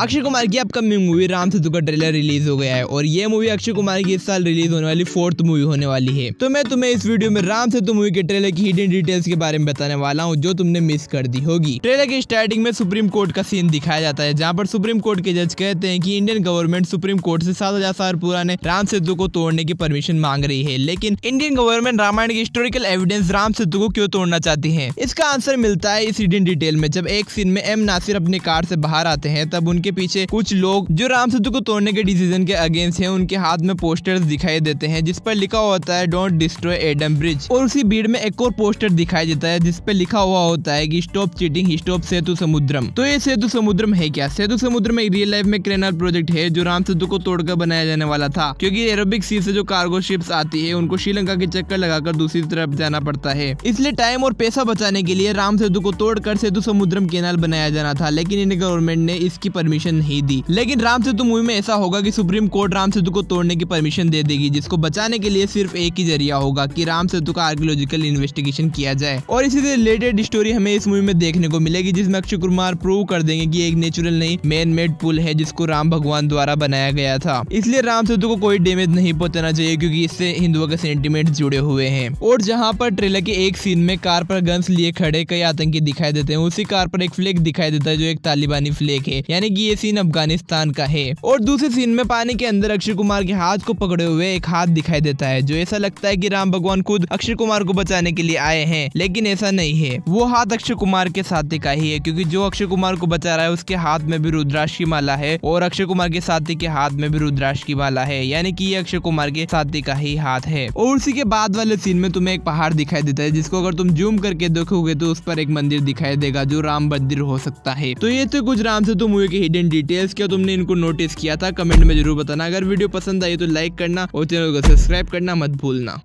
अक्षय कुमार की upcoming movie Ram सेतु का trailer release हो गया है और ये मूवी अक्षय कुमार की इस साल रिलीज होने वाली फोर्थ मूवी होने वाली है तो मैं तुम्हें इस वीडियो में राम सेतु मूवी के ट्रेलर की हिडन डिटेल्स के बारे में बताने वाला हूँ जो तुमने मिस कर दी होगी ट्रेलर की स्टार्टिंग में सुप्रीम कोर्ट का सीन दिखाया जाता है जहाँ पर सुप्रीम कोर्ट के जज कहते हैं की इंडियन गवर्नमेंट सुप्रीम कोर्ट ऐसी सात हजार साल पुराने राम सेतु को तोड़ने की परमिशन मांग रही है लेकिन इंडियन गवर्नमेंट रामायण की हिस्टोरिकल एविडेंस राम सेतु को क्यों तोड़ना चाहती है इसका आंसर मिलता है इस हिडन डिटेल में जब एक सीन में एम नासिर अपनी कार से बाहर आते हैं तब उनके के पीछे कुछ लोग जो राम सेतु को तोड़ने के डिसीजन के अगेंस्ट है उनके हाथ में पोस्टर्स दिखाई देते हैं जिस पर लिखा होता है डोंट डिस्ट्रॉय एडम ब्रिज और उसी भीड़ में एक और पोस्टर दिखाई देता है जिसपे लिखा हुआ होता है की stop cheating stop Setu Samudram तो ये सेतु समुद्रम है क्या सेतु समुद्र में रियल लाइफ में क्रेनल प्रोजेक्ट है जो राम सेतु को तोड़कर बनाया जाने वाला था क्योंकि एरोबिक सी से जो कार्गो शिप्स आती है उनको श्रीलंका के चक्कर लगाकर दूसरी तरफ जाना पड़ता है इसलिए टाइम और पैसा बचाने के लिए राम सेतु को तोड़कर सेतु समुद्रम केनाल बनाया जाना था लेकिन इन गवर्नमेंट ने इसकी परमिशन परमिशन नहीं दी लेकिन राम सेतु मूवी में ऐसा होगा की सुप्रीम कोर्ट राम सेतु को तोड़ने की परमिशन दे देगी जिसको बचाने के लिए सिर्फ एक ही जरिया होगा की राम सेतु का आर्कियोलॉजिकल इन्वेस्टिगेशन किया जाए और इसी से रिलेटेड स्टोरी हमें इस मूवी में देखने को मिलेगी जिसमें अक्षय कुमार प्रूव कर देंगे की एक नेचुरल नहीं मैन मेड पुल है जिसको राम भगवान द्वारा बनाया गया था इसलिए राम सेतु को कोई डेमेज नहीं पहुंचाना चाहिए क्योंकि इससे हिंदुओं के सेंटीमेंट जुड़े हुए हैं और जहाँ पर ट्रेलर के एक सीन में कार पर गन्स लिए खड़े कई आतंकी दिखाई देते हैं उसी कार पर एक फ्लैग दिखाई देता है जो एक तालिबानी फ्लैग है यानी कि ये सीन अफगानिस्तान का है और दूसरे सीन में पानी के अंदर अक्षय कुमार के हाथ को पकड़े हुए एक हाथ दिखाई देता है जो ऐसा लगता है की राम भगवान खुद अक्षय कुमार को बचाने के लिए आए हैं लेकिन ऐसा नहीं है वो हाथ अक्षय कुमार के साथी का ही है क्यूँकी जो अक्षय कुमार को बचा रहा है उसके हाथ में भी रुद्राक्ष की माला है और अक्षय कुमार के साथी के हाथ में भी रुद्राक्ष की माला है यानी कि ये अक्षय कुमार के साथी का ही हाथ है और उसी के बाद वाले सीन में तुम्हें एक पहाड़ दिखाई देता है जिसको अगर तुम जूम करके देखोगे तो उस पर एक मंदिर दिखाई देगा जो राम मंदिर हो सकता है तो ये तो कुछ राम से तुम हुए की हिडन इन डिटेल्स क्या तुमने इनको नोटिस किया था कमेंट में जरूर बताना अगर वीडियो पसंद आई तो लाइक करना और चैनल को सब्सक्राइब करना मत भूलना